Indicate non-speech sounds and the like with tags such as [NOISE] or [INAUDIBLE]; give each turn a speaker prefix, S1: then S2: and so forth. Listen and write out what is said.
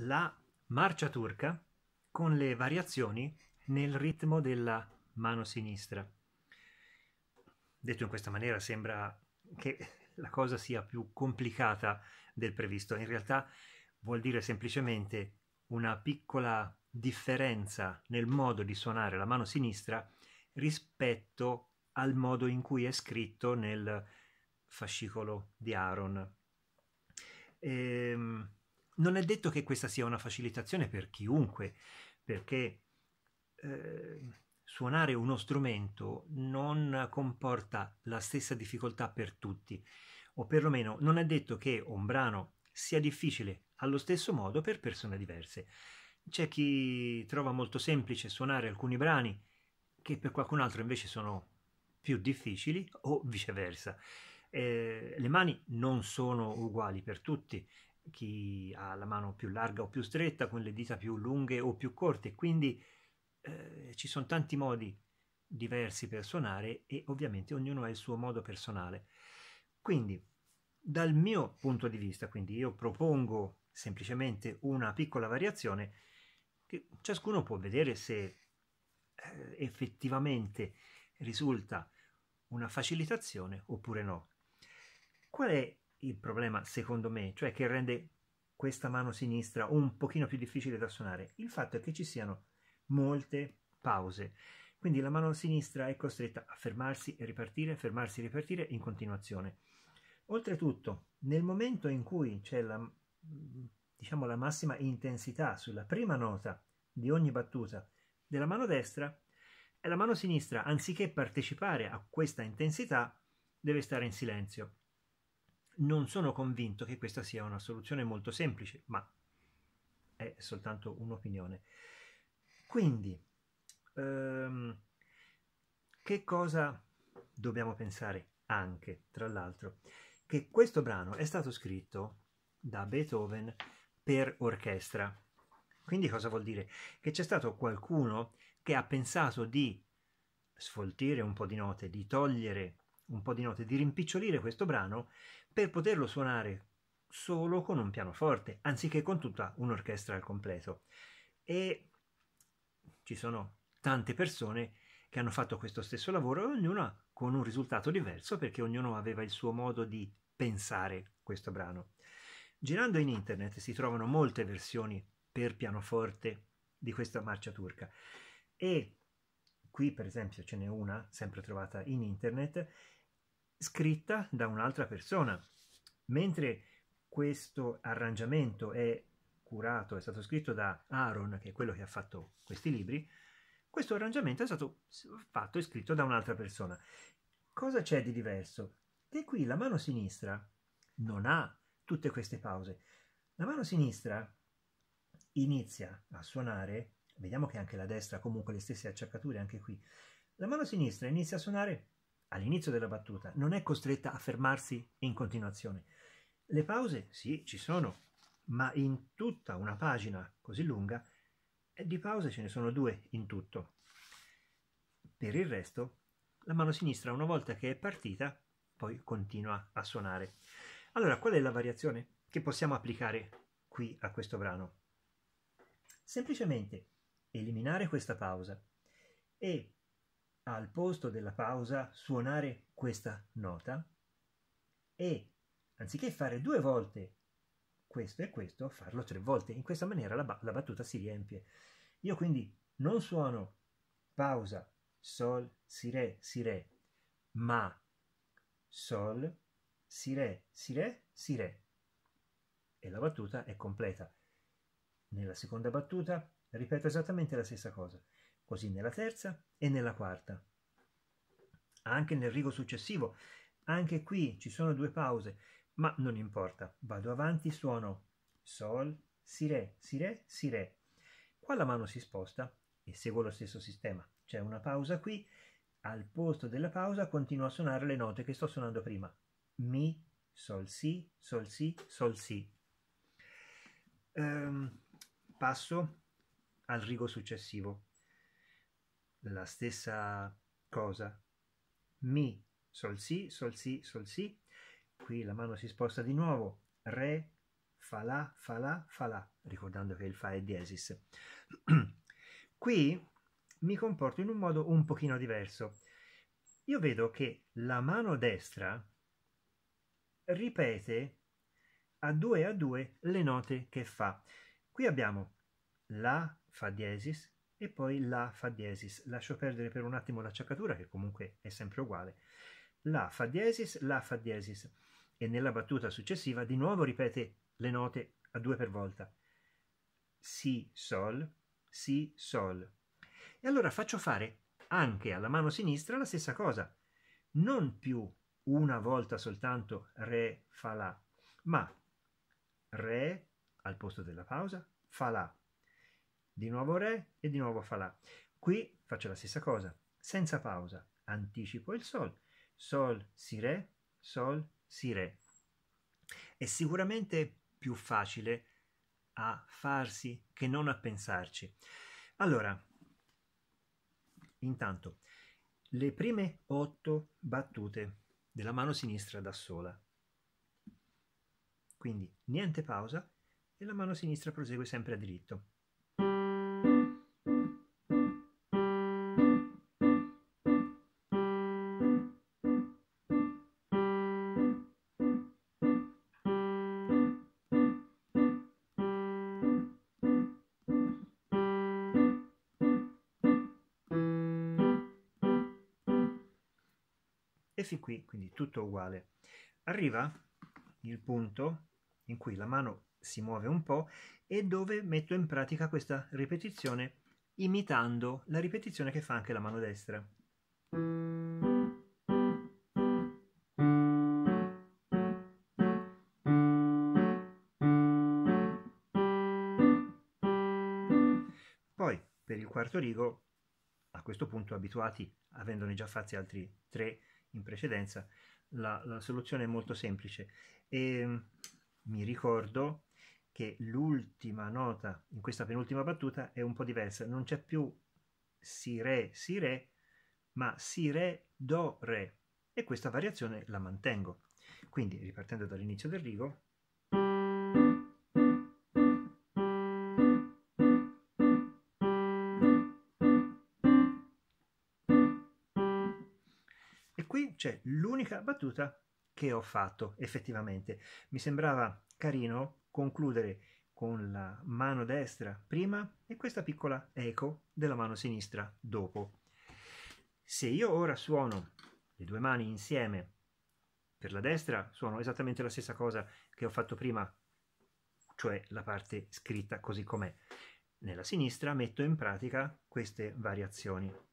S1: la marcia turca con le variazioni nel ritmo della mano sinistra. Detto in questa maniera sembra che la cosa sia più complicata del previsto, in realtà vuol dire semplicemente una piccola differenza nel modo di suonare la mano sinistra rispetto al modo in cui è scritto nel fascicolo di Aaron. Ehm, non è detto che questa sia una facilitazione per chiunque, perché eh, suonare uno strumento non comporta la stessa difficoltà per tutti, o perlomeno non è detto che un brano sia difficile allo stesso modo per persone diverse. C'è chi trova molto semplice suonare alcuni brani che per qualcun altro invece sono più difficili o viceversa. Eh, le mani non sono uguali per tutti chi ha la mano più larga o più stretta, con le dita più lunghe o più corte, quindi eh, ci sono tanti modi diversi per suonare e ovviamente ognuno ha il suo modo personale. Quindi, dal mio punto di vista, quindi io propongo semplicemente una piccola variazione che ciascuno può vedere se eh, effettivamente risulta una facilitazione oppure no. Qual è il problema secondo me, cioè che rende questa mano sinistra un pochino più difficile da suonare, il fatto è che ci siano molte pause. Quindi la mano sinistra è costretta a fermarsi e ripartire, fermarsi e ripartire in continuazione. Oltretutto, nel momento in cui c'è la, mm, diciamo, la massima intensità sulla prima nota di ogni battuta della mano destra, la mano sinistra, anziché partecipare a questa intensità, deve stare in silenzio non sono convinto che questa sia una soluzione molto semplice, ma è soltanto un'opinione. Quindi, ehm, che cosa dobbiamo pensare anche, tra l'altro, che questo brano è stato scritto da Beethoven per orchestra. Quindi cosa vuol dire? Che c'è stato qualcuno che ha pensato di sfoltire un po' di note, di togliere un po' di note, di rimpicciolire questo brano per poterlo suonare solo con un pianoforte, anziché con tutta un'orchestra al completo. E ci sono tante persone che hanno fatto questo stesso lavoro, ognuna con un risultato diverso, perché ognuno aveva il suo modo di pensare questo brano. Girando in internet si trovano molte versioni per pianoforte di questa marcia turca e qui per esempio ce n'è una sempre trovata in internet scritta da un'altra persona. Mentre questo arrangiamento è curato, è stato scritto da Aaron, che è quello che ha fatto questi libri, questo arrangiamento è stato fatto e scritto da un'altra persona. Cosa c'è di diverso? Che qui la mano sinistra non ha tutte queste pause. La mano sinistra inizia a suonare, vediamo che anche la destra ha comunque le stesse acciaccature anche qui. La mano sinistra inizia a suonare all'inizio della battuta non è costretta a fermarsi in continuazione. Le pause sì, ci sono, ma in tutta una pagina così lunga eh, di pause ce ne sono due in tutto. Per il resto, la mano sinistra una volta che è partita, poi continua a suonare. Allora, qual è la variazione che possiamo applicare qui a questo brano? Semplicemente eliminare questa pausa e al posto della pausa suonare questa nota e anziché fare due volte questo e questo, farlo tre volte. In questa maniera la, ba la battuta si riempie. Io quindi non suono pausa, sol, si re, si re, ma sol, si re, si re, si re. E la battuta è completa. Nella seconda battuta ripeto esattamente la stessa cosa. Così nella terza e nella quarta. Anche nel rigo successivo, anche qui ci sono due pause, ma non importa, vado avanti, suono Sol, Si Re, Si Re, Si Re. Qua la mano si sposta e seguo lo stesso sistema. C'è una pausa qui, al posto della pausa continuo a suonare le note che sto suonando prima. Mi, Sol Si, Sol Si, Sol Si. Ehm, passo al rigo successivo la stessa cosa. Mi, sol si, sol si, sol si. Qui la mano si sposta di nuovo. Re, fa la, fa la, fa la, ricordando che il fa è diesis. [CLEARS THROAT] Qui mi comporto in un modo un pochino diverso. Io vedo che la mano destra ripete a due a due le note che fa. Qui abbiamo la fa diesis, e poi la fa diesis. Lascio perdere per un attimo l'acciaccatura che comunque è sempre uguale. La fa diesis, la fa diesis e nella battuta successiva di nuovo ripete le note a due per volta. Si sol, si sol. E allora faccio fare anche alla mano sinistra la stessa cosa. Non più una volta soltanto re fa la, ma re al posto della pausa fa la di nuovo Re e di nuovo Falà. Qui faccio la stessa cosa, senza pausa, anticipo il Sol, Sol, Si, Re, Sol, Si, Re. È sicuramente più facile a farsi che non a pensarci. Allora, intanto, le prime otto battute della mano sinistra da sola. Quindi niente pausa e la mano sinistra prosegue sempre a diritto. e fin qui quindi tutto uguale. Arriva il punto in cui la mano si muove un po' e dove metto in pratica questa ripetizione imitando la ripetizione che fa anche la mano destra. Poi, per il quarto rigo, a questo punto abituati, avendone già fatti altri tre in precedenza, la, la soluzione è molto semplice. E, ehm, mi ricordo che l'ultima nota in questa penultima battuta è un po' diversa, non c'è più si re si re, ma si re do re e questa variazione la mantengo. Quindi ripartendo dall'inizio del rigo l'unica battuta che ho fatto effettivamente. Mi sembrava carino concludere con la mano destra prima e questa piccola eco della mano sinistra dopo. Se io ora suono le due mani insieme per la destra, suono esattamente la stessa cosa che ho fatto prima, cioè la parte scritta così com'è. Nella sinistra metto in pratica queste variazioni.